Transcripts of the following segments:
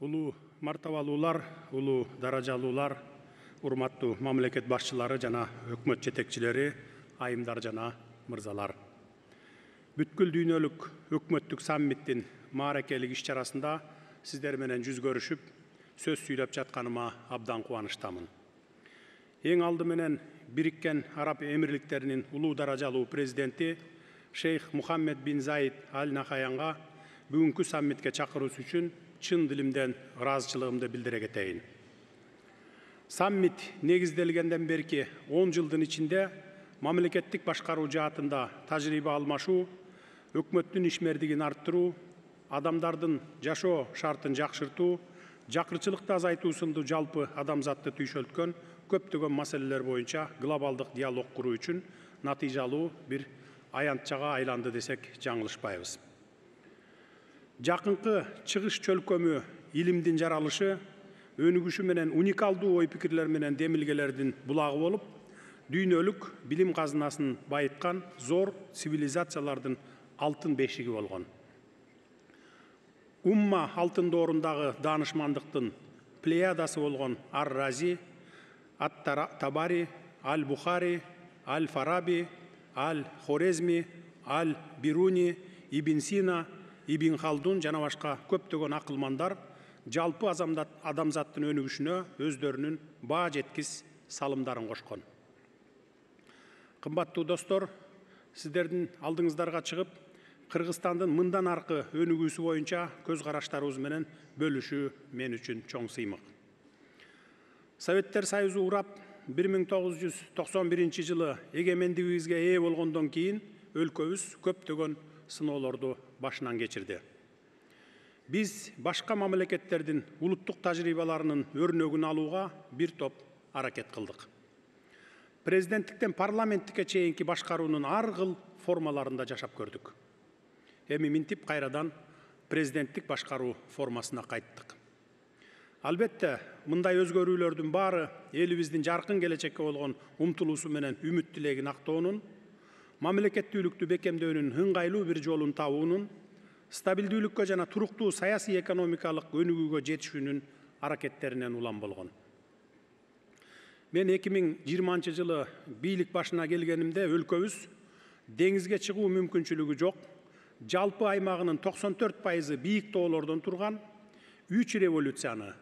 улуу мартабалуулар улуу даражалуулар урматтуу мамлекет башчылары жана өкмөт жетекчилери айымдар жана мырзалар бүткүл дүйнөлүк өкмөттүк саммиттин мааракелик иш чарасында сиздер менен жүз көрүшүп сөз сүйлөп жатканыма абдан кубанычтамын эң алды менен бириккен араб эмирликтеринин улуу даражалуу президенти шейх мухаммед бин заид аль нахаянга бүгүнкү саммитке чакыруусу үчүн чын дилимден ыраазычылыгымды билдире кетейин саммит негизделгенден берки 10 жылдын ичинде мамлекеттик башкаруу жаатында тажрыйба алмашуу өкмөттүн ишмердигин арттыру, адамдардың жашоо шартын жақшырту, жакырчылыкты азайтуу сынды жалпы адамзатты түйшөлткөн көптөгөн маселелер боюнча глобалдық диалог куруу үчүн натыйжалуу бир аянтчага айланды десек жаңылышпайбыз жакынкы чыгыш чөлкөмү илимдин жаралышы өнүгүшү менен уникалдуу ой пикирлер менен демилгелердин булагы болуп дүйнөлүк билим казынасын байыткан зор цивилизациялардын алтын бешиги болгон умма алтын доорундагы даанышмандыктын плеядасы болгон ар рази ат табари аль бухари аль фараби аль хорезми аль бируни ибн сина ибн халдун жана башка көптөгөн акылмандар жалпы адамзаттын өнүгүшүнө өздөрүнүн баа жеткис салымдарын кошкон кымбаттуу достор сиздердин алдыңыздарга чыгып кыргызстандын мындан аркы өнүгүүсү боюнча көз караштарыбыз менен бөлүшүү мен үчүн чоң сыймык советтер союзу урап бир миң тогуз жүз токсон биринчи жылы эгемендигибизге ээ болгондон кийин өлкөбүз көптөгөн сыноолорду башынан кечирди биз башка мамлекеттердин улуттук тажрыйбаларынын өрнөгүн алууга бир топ аракет кылдык президенттиктен парламенттикке чейинки башкаруунун ар кыл формаларында жашап көрдүк эми минтип кайрадан президенттик башкаруу формасына кайттык албетте мындай өзгөрүүлөрдүн баары элибиздин жаркын келечекке болгон умтулуусу менен үмүт тилегин актоонун мамлекеттүүлүктү бекемдөөнүн ыңгайлуу бир жолун табуунун стабилдүүлүккө жана туруктуу саясий экономикалык өнүгүүгө жетишүүнүн аракеттеринен улам болгон мен эки миң жыйырманчы жылы бийлик башына келгенимде өлкөбүз деңизге чыгуу мүмкүнчүлүгү жок жалпы аймагынын токсон төрт пайызы бийик тоолордон турган үч революцияны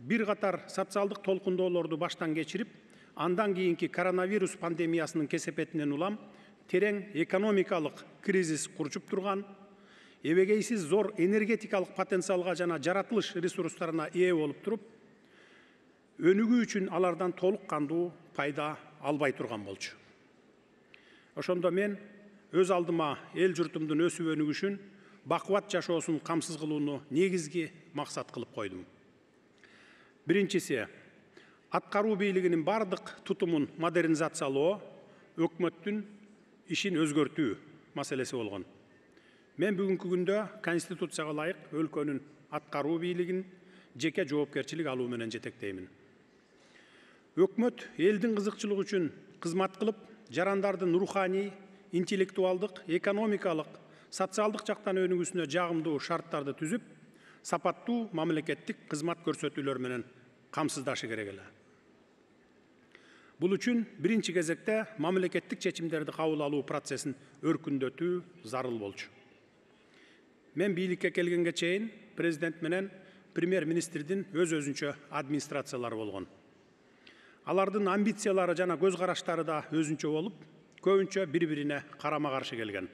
бир катар социалдык толкундоолорду баштан кечирип андан кийинки коронавирус пандемиясынын кесепетинен улам терең экономикалық кризис құрчып тұрған ебегейсіз зор энергетикалық потенциалға жана жаратылыш ресурстарына ие болып тұрып өнүгүү үчүн алардан толық қандуы пайда албай тұрған болчу ошондо мен өз алдыма эл журтумдун өсүп өнүгүшүн бакубат жашоосун камсыз кылууну негизги максат кылып койдум биринчиси аткаруу бийлигинин бардык тутумун модернизациялоо өкмөттүн ішін өзгерту мәселесі болгон. мен бүгінгі күндө конституцияға лайық өлкөнің атқару бийлигин жеке жауапкершілік алуу менен жетектеймін өкмөт элдин кызыкчылыгы үчүн кызмат кылып жарандардын руханий интеллектуалдык экономикалык социалдык жактан өнүгүүсүнө жагымдуу шарттарды түзүп сапаттуу мамлекеттик кызмат көрсөтүүлөр менен камсыздашы керек эле бұл үшін бірінші кезекте мамлекеттік шешімдерді қабыл алуу процессин өркүндөтүү зарыл болчу мен бийликке келгенге чейін президент менен премьер министрдин өз өзүнчө администрациялары болгон алардын амбициялары жана көз караштары да өзүнчө болуп көбүнчө бири бирине карама каршы келген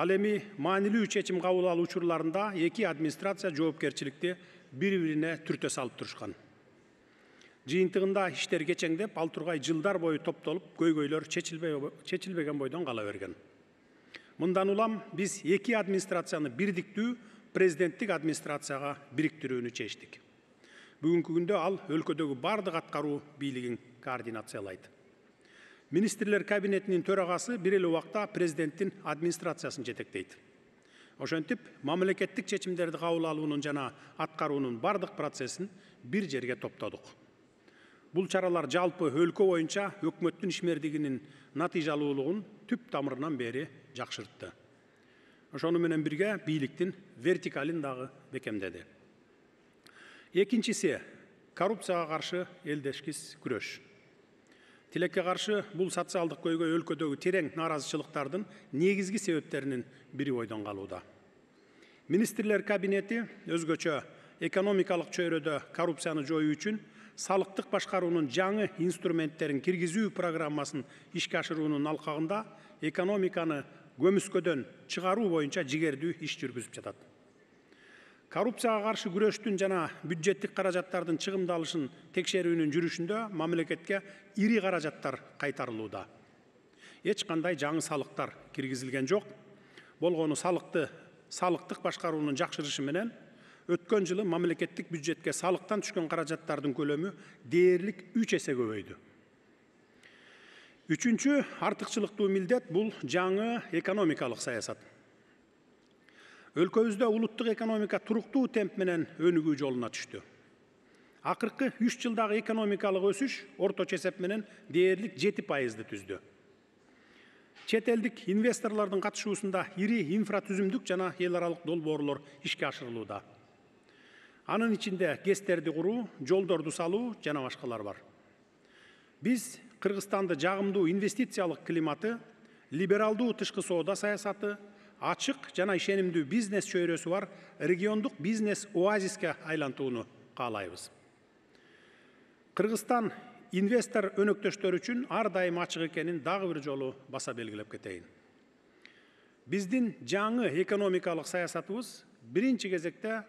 ал эми маанилүү чечим кабыл алуу учурларында эки администрация жоопкерчиликти бири бирине түртө салып турушкан жыйынтыгында иштер кечеңдеп ал тургай жылдар бою топтолуп көйгөйлөр чечилбеген бойдон кала берген мындан улам биз эки администрацияны бирдиктүү президенттик администрацияга бириктирүүнү чечтик бүгүнкү күндө ал өлкөдөгү бардык аткаруу бийлигин координациялайт министрлер кабинетинин төрагасы бир эле убакта президенттин администрациясын жетектейт ошентип мамлекеттик чечимдерди кабыл алуунун жана аткаруунун бардык процессин бир жерге топтодук бұл чаралар жалпы өлкө боюнча өкмөттүн ишмердигинин натыйжалуулугун түп тамырынан бери жакшыртты ошону менен бирге бийликтин вертикалин дагы бекемдеди экинчиси коррупцияга каршы элдешкис күрөш тилекке каршы бул социалдык көйгөй өлкөдөгү терең нааразычылыктардын негизги себептеринин бири бойдон калууда министрлер кабинети өзгөчө экономикалык чөйрөдө коррупцияны жоюу үчүн салықтық башқаруының жаңы инструменттерін киргизүү программасын ишке ашыруунун алкагында экономиканы көмүскөдөн чыгаруу боюнча жигердүү иш жүргүзүп жатат коррупцияга каршы күрөштүн жана бюджеттик каражаттардын чыгымдалышын текшерүүнүн жүрүшүндө мамлекетке ири қаражаттар кайтарылууда эч кандай жаңы салықтар киргизилген жоқ болгону салыкты салыктык башкаруунун жакшырышы менен өткен жылы мемлекеттік бюджетке салықтан түшкен қаражаттардың көлемі 3 үш есе көбейді үчүнчү артыкчылыктуу милдет бул жаңы экономикалык саясат өлкөбүздө улуттук экономика туруктуу темп менен өнүгүү жолуна түштү акыркы үч жылдагы экономикалык өсүш орточо эсеп менен дээрлик жети пайызды түздү чет элдик инвесторлордун катышуусунда ири инфратүзүмдүк жана эл аралык долбоорлор ишке ашырылууда анын ичинде гэстерди куруу жолдорду салуу жана башкалар бар биз кыргызстанды жагымдуу инвестициялык климаты либералдуу тышкы соода саясаты ачык жана ишенимдүү бизнес чөйрөсү бар региондук бизнес оазиске айлантууну каалайбыз кыргызстан инвестор өнөктөштөр үчүн ар дайым ачык экенин дагы бир жолу баса белгилеп кетейин биздин жаңы экономикалык саясатыбыз биринчи кезекте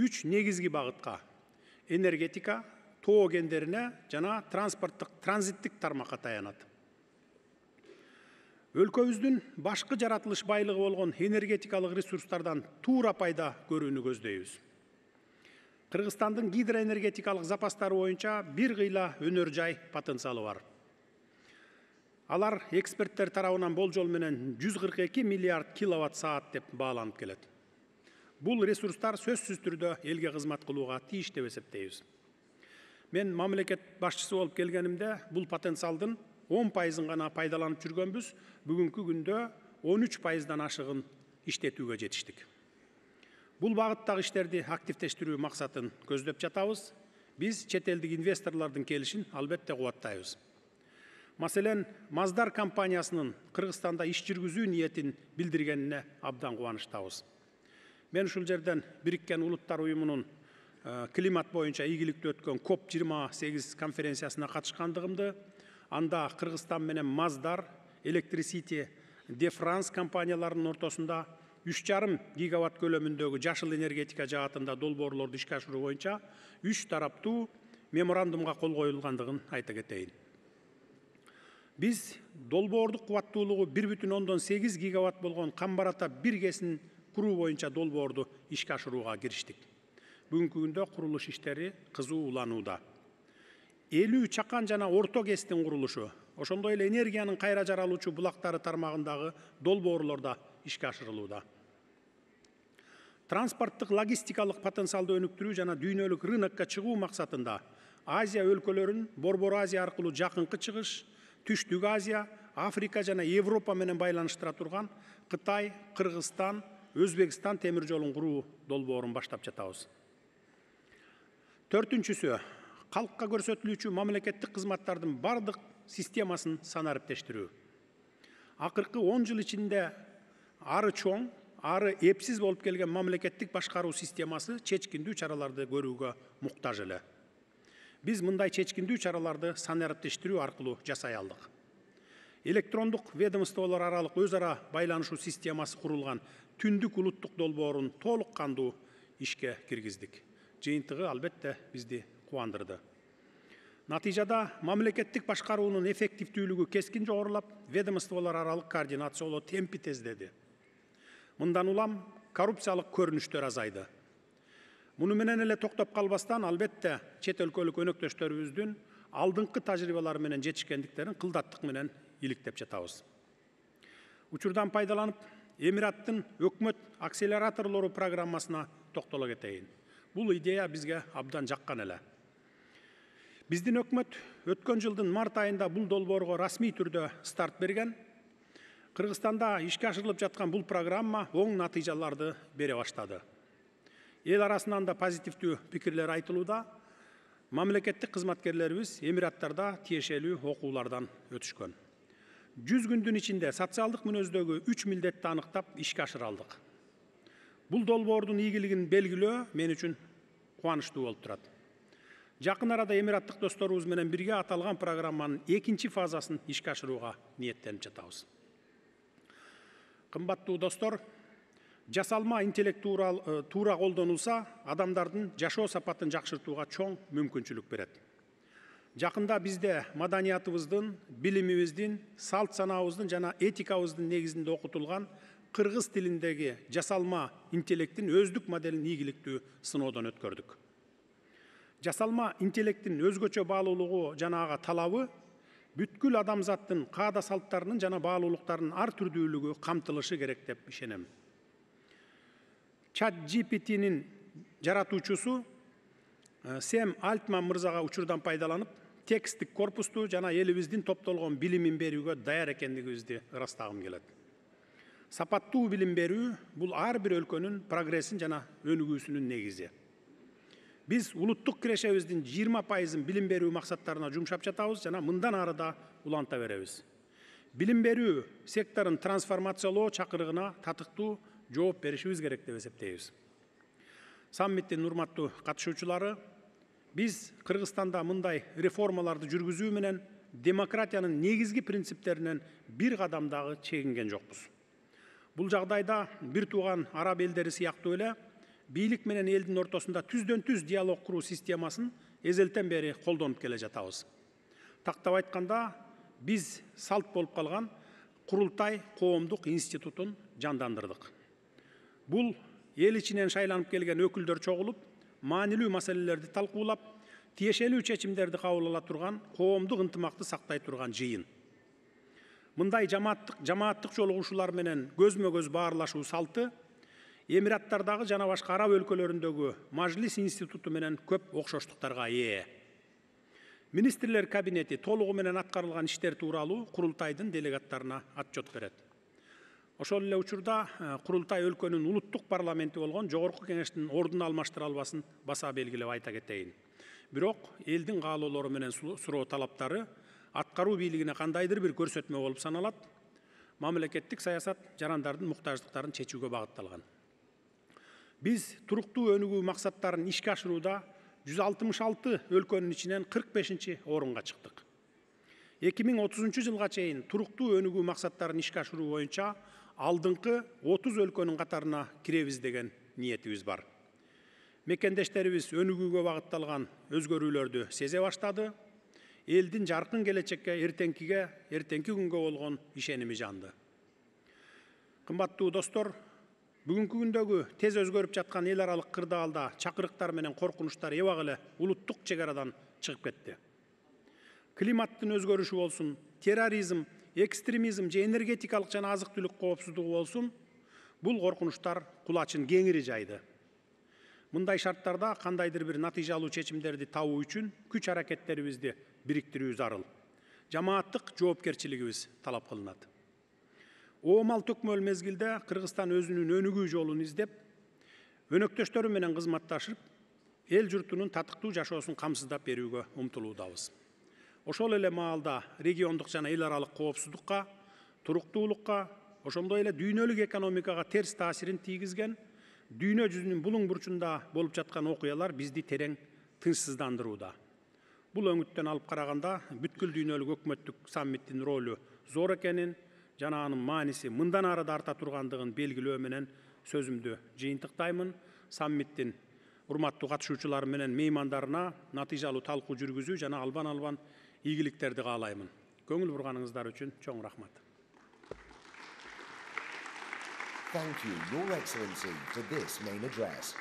үш негізгі бағытқа энергетика тоо кендерине жана транспорттық транзиттик тармакка таянат өлкөбүздүн башкы жаратылыш байлыгы болгон энергетикалык ресурстардан туура пайда көрүүнү көздөйбүз кыргызстандын гидроэнергетикалык запастары боюнча бир кыйла өнөр жай потенциалы бар алар эксперттер тарабынан болжол менен жүз кырк эки миллиард киловатт саат деп бааланып келет бұл ресурстар сөзсіз түрдө елге қызмат қылуға тиіш деп есептейміз мен мамлекет башчысы болып келгенімде бұл потенциалдың 10 пайызын ғана пайдаланып жүргенбіз бүгінгі күнде 13 пайыздан ашығын іштетуге жетіштік бұл бағыттағы іштерді активтештіру мақсатын көздеп жатабыз біз шетелдік инвесторлардың келішін албетте кубаттайбыз мәселен маздар компаниясынын қырғызстанда іш жүргізу ниетін білдіргеніне абдан қуаныштабыз мен ушул жерден бириккен улуттар уюмунун климат боюнча ийгиликтүү өткөн коп жыйырма сегиз конференциясына катышкандыгымды анда кыргызстан менен маздар электрисити де франс компанияларынын ортосунда үч жарым гигаватт көлөмүндөгү жашыл энергетика жаатында долбоорлорду ишке ашыруу боюнча үч тараптуу меморандумга кол коюлгандыгын айта кетейин биз долбоордук кубаттуулугу бир бүтүн ондон сегиз гигаватт болгон камбар ата биргесин куру боюнча долбоорду ишке ашырууга кириштик бүгүнкү күндө курулуш иштери кызуу уланууда элүү чакан жана орто кестин курулушу ошондой эле энергиянын кайра жаралуучу булактары тармагындагы долбоорлор да ишке ашырылууда транспорттук логистикалык потенциалды өнүктүрүү жана дүйнөлүк рынокко чыгуу максатында азия өлкөлөрүн борбор азия аркылуу жакынкы чыгыш түштүк азия африка жана европа менен байланыштыра турган кытай кыргызстан өзбекстан темір жолын құру долбоорун баштап жатабыз төртүнчүсү калкка көрсөтүлүүчү мамлекеттик кызматтардын бардык системасын санариптештирүү акыркы он жыл ичинде ары чоң ары эпсиз болуп келген мамлекеттик башкаруу системасы чечкиндүү чараларды көрүүгө муктаж эле биз мындай чечкиндүү чараларды санариптештирүү аркылуу жасай алдык электрондук ведомстволор аралык өз ара байланышуу системасы курулган түндік ұлттық долбоорун толық қанды ішке кіргіздік жыйынтығы албетте бізді қуандырды натыйжада мамлекеттік башкаруунун эффективдүүлүгү кескин жогорулап аралық координация координациялоо темпі тездеді. мындан улам коррупциялық көрүнүштөр азайды муну менен эле тоқтап қалбастан, албетте чет өлкөлүк өнөктөштөрүбүздүн алдыңкы тажрыйбалары менен жетишкендиктерин қылдаттық менен иликтеп жатабыз учурдан пайдаланып эмираттын өкмөт акселераторлору программасына токтоло кетейин Бұл идея бізге абдан жаққан эле биздин өкмөт өткөн жылдың март айында бул долбоорго расмий түрдө старт берген кыргызстанда ишке ашырылып жатқан бұл программа оң натыйжаларды бере баштады эл арасынан да позитивдүү пикирлер айтылууда мамлекеттик кызматкерлерибиз эмираттарда тиешелүү окуулардан өтүшкөн жүз күндүн ичинде социалдык мүнөздөгү үч милдетти аныктап ишке ашыра алдык бул долбоордун ийгилигин белгилөө мен үчүн кубанычтуу болуп турат жакын арада эмираттык досторубуз менен бирге аталган программанын экинчи фазасын ишке ашырууга ниеттенип жатабыз кымбаттуу достор жасалма интеллект э, туура колдонулса адамдардын жашоо сапатын жакшыртууга чоң мүмкүнчүлүк берет жақында бізде маданиятыбыздың біліміміздің салт санауыздың жана этикабыздын негізінде оқытылған қырғыз тіліндегі жасалма интеллекттің өздік моделін ийгиликтүү сыноодон өткөрдүк жасалма интеллекттин өзгөчө баалуулугу жана ага талабы бүткүл адамзаттын каада салттарынын жана баалуулуктарынын ар түрдүүлүгү камтылышы керек деп ишенем чат gptнин жаратуучусу э, сем альтман мырзага учурдан пайдаланып текстік корпусту жана элибиздин топтолгон билимин берүүгө даяр экендигибизди ырастагым келет сапаттуу билим берүү бул ар бир өлкөнүн прогрессин жана өнүгүүсүнүн негизи биз улуттук кирешебиздин жыйырма пайызын билим берүү максаттарына жумшап жатабыз жана мындан ары да уланта беребиз билим берүү секторун трансформациялоо чакырыгына татыктуу жооп беришибиз керек деп эсептейбиз саммиттин урматтуу катышуучулары біз қырғызстанда мындай реформаларды жүргізу менен демократияның негізгі принциптерінен бир ғадамдағы чегінген жоқпыз. Бұл жағдайда бир тууган араб елдері сияқты эле бейлік менен елдің ортасында түзден түз диалог құру системасын эзелтен бері қолдонып келе жатабыз тактап айтқанда біз салт болып қалған құрылтай коомдук институтын жандандырдық. Бұл ел ішінен шайланып келген өкілдер чогулуп маанилүү маселелерди талкуулап тиешелүү чечимдерди кабыл ала турган коомдук ынтымакты сактай турган жыйын мындай жамааттык жамааттык жолугушуулар менен көзмө көз баарлашуу салты эмираттардагы жана башка араб өлкөлөрүндөгү мажлис институту менен көп окшоштуктарга ээ министрлер кабинети толугу менен аткарылган иштер тууралуу курултайдын делегаттарына отчет берет ошол эле учурда э, курултай өлкөнүн улуттук парламенти болгон жогорку кеңештин ордун алмаштыра албасын баса белгилеп айта кетейин бирок элдин каалоолору менен суроо талаптары аткаруу бийлигине кандайдыр бир көрсөтмө болуп саналат мамлекеттик саясат жарандардын муктаждыктарын чечүүгө багытталган биз туруктуу өнүгүү максаттарын ишке ашырууда жүз алтымыш алты өлкөнүн ичинен кырк бешинчи орунга чыктык эки миң отузунчу жылга чейин туруктуу өнүгүү максаттарын ишке ашыруу боюнча алдыңқы 30 өлкөнің қатарына кіребіз деген ниетіміз бар мекендештерибиз өнүгүүгө багытталган өзгөрүүлөрдү сезе баштады элдин жаркын келечекке эртеңкиге эртеңки күнгө болгон ишеними жанды кымбаттуу достор бүгүнкү күндөгү тез өзгөрүп жатқан эл аралык кырдаалда чакырыктар менен қорқыныштар эбак эле улуттук чек арадан чыгып кетти климаттын өзгөрүшү болсун терроризм экстремизм же энергетикалык жана азык түлүк коопсуздугу болсун бул коркунучтар кулачын кеңири жайды мындай шарттарда кандайдыр бир натыйжалуу чечимдерди табуу үчүн күч аракеттерибизди бириктирүү зарыл жамааттык жоопкерчилигибиз талап кылынат оомал төкмөл мезгилде кыргызстан өзүнүн өнүгүү жолун издеп өнөктөштөрү менен кызматташып эл журтунун татыктуу жашоосун камсыздап берүүгө умтулуудабыз ошол эле маалда региондук жана эл аралык коопсуздукка туруктуулукка ошондой эле дүйнөлүк экономикага терс таасирин тийгизген дүйнө жүзүнүн булуң бурчунда болуп жаткан окуялар бизди терең тынчсыздандырууда бул өңүттөн алып караганда бүткүл дүйнөлүк өкмөттүк саммиттин ролу зор экенин жана анын мааниси мындан ары да арта тургандыгын белгилөө менен сөзүмдү жыйынтыктаймын саммиттин урматтуу катышуучулары менен меймандарына натыйжалуу талкуу жүргүзүү жана албан албан игіліктерді қалаймын көңіл бұрғаныңыздар үшін чоң рахмат Thank you, Your Excellency, for this main address.